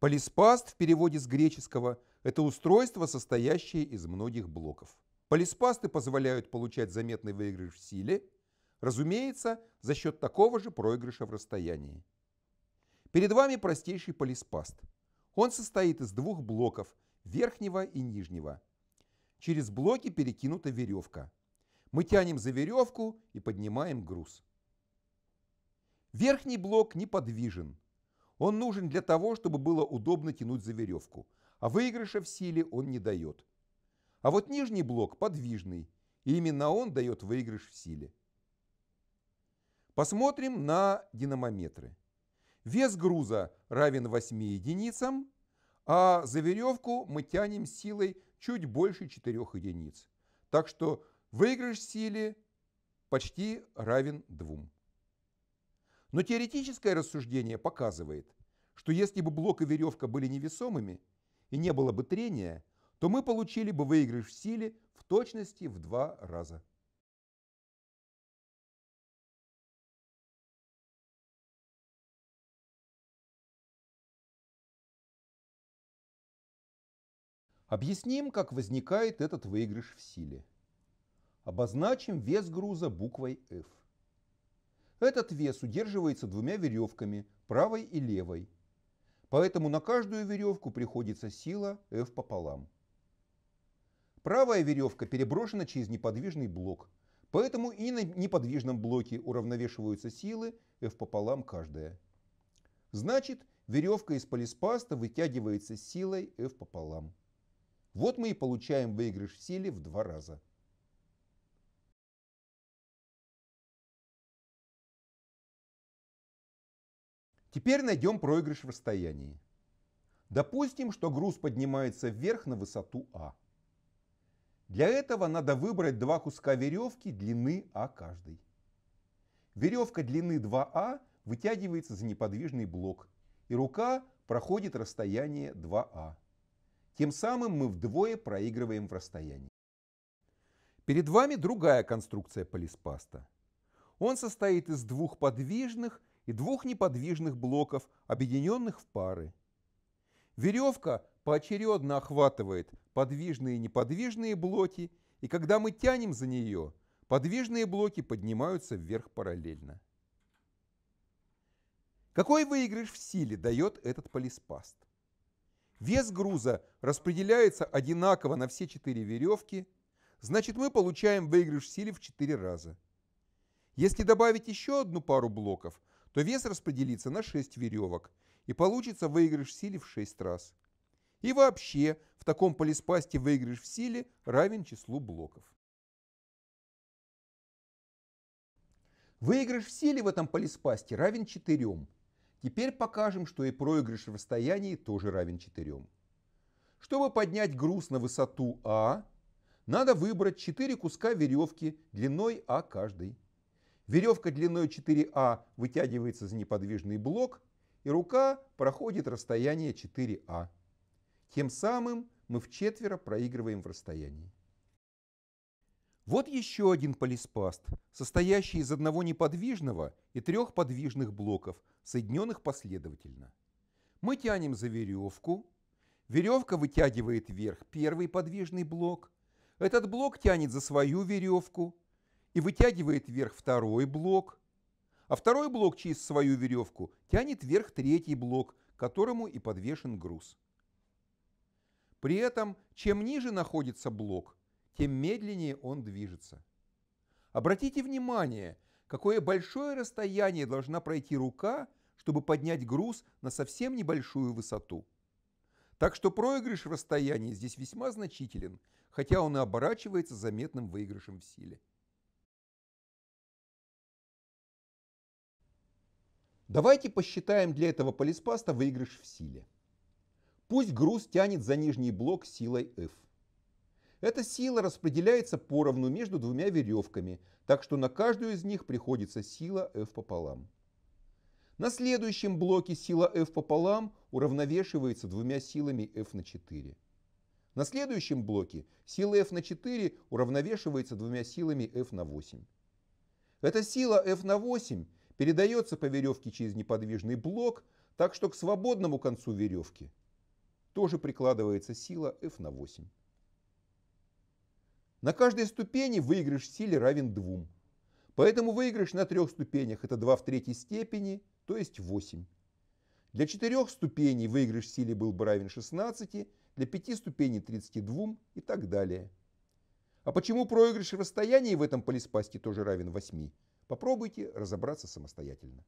Полиспаст в переводе с греческого – это устройство, состоящее из многих блоков. Полиспасты позволяют получать заметный выигрыш в силе, разумеется, за счет такого же проигрыша в расстоянии. Перед вами простейший полиспаст. Он состоит из двух блоков – верхнего и нижнего. Через блоки перекинута веревка. Мы тянем за веревку и поднимаем груз. Верхний блок неподвижен – он нужен для того, чтобы было удобно тянуть за веревку, а выигрыша в силе он не дает. А вот нижний блок подвижный, и именно он дает выигрыш в силе. Посмотрим на динамометры. Вес груза равен 8 единицам, а за веревку мы тянем силой чуть больше 4 единиц. Так что выигрыш в силе почти равен 2. Но теоретическое рассуждение показывает, что если бы блок и веревка были невесомыми и не было бы трения, то мы получили бы выигрыш в силе в точности в два раза. Объясним, как возникает этот выигрыш в силе. Обозначим вес груза буквой F. Этот вес удерживается двумя веревками, правой и левой, Поэтому на каждую веревку приходится сила F пополам. Правая веревка переброшена через неподвижный блок, поэтому и на неподвижном блоке уравновешиваются силы F пополам каждая. Значит, веревка из полиспаста вытягивается силой F пополам. Вот мы и получаем выигрыш в силе в два раза. Теперь найдем проигрыш в расстоянии. Допустим, что груз поднимается вверх на высоту А. Для этого надо выбрать два куска веревки длины А каждый. Веревка длины 2А а вытягивается за неподвижный блок, и рука проходит расстояние 2А. А. Тем самым мы вдвое проигрываем в расстоянии. Перед вами другая конструкция полиспаста. Он состоит из двух подвижных и двух неподвижных блоков, объединенных в пары. Веревка поочередно охватывает подвижные и неподвижные блоки, и когда мы тянем за нее, подвижные блоки поднимаются вверх параллельно. Какой выигрыш в силе дает этот полиспаст? Вес груза распределяется одинаково на все четыре веревки, значит мы получаем выигрыш в силе в четыре раза. Если добавить еще одну пару блоков, то вес распределится на 6 веревок, и получится выигрыш в силе в 6 раз. И вообще, в таком полиспасте выигрыш в силе равен числу блоков. Выигрыш в силе в этом полиспасте равен 4. Теперь покажем, что и проигрыш в расстоянии тоже равен 4. Чтобы поднять груз на высоту А, надо выбрать 4 куска веревки длиной А каждый. Веревка длиной 4А вытягивается за неподвижный блок, и рука проходит расстояние 4А. Тем самым мы в четверо проигрываем в расстоянии. Вот еще один полиспаст, состоящий из одного неподвижного и трех подвижных блоков, соединенных последовательно. Мы тянем за веревку. Веревка вытягивает вверх первый подвижный блок. Этот блок тянет за свою веревку и вытягивает вверх второй блок, а второй блок через свою веревку тянет вверх третий блок, которому и подвешен груз. При этом, чем ниже находится блок, тем медленнее он движется. Обратите внимание, какое большое расстояние должна пройти рука, чтобы поднять груз на совсем небольшую высоту. Так что проигрыш в расстоянии здесь весьма значителен, хотя он и оборачивается заметным выигрышем в силе. Давайте посчитаем для этого полиспаста выигрыш в силе. Пусть груз тянет за нижний блок силой F. Эта сила распределяется поровну между двумя веревками, так что на каждую из них приходится сила F пополам. На следующем блоке сила F пополам уравновешивается двумя силами F на 4. На следующем блоке сила F на 4 уравновешивается двумя силами F на 8. Эта сила F на 8 передается по веревке через неподвижный блок, так что к свободному концу веревки тоже прикладывается сила F на 8. На каждой ступени выигрыш в силе равен 2. Поэтому выигрыш на трех ступенях – это 2 в третьей степени, то есть 8. Для четырех ступеней выигрыш в силе был бы равен 16, для пяти ступеней – 32 и так далее. А почему проигрыш в расстоянии в этом полиспасте тоже равен 8? Попробуйте разобраться самостоятельно.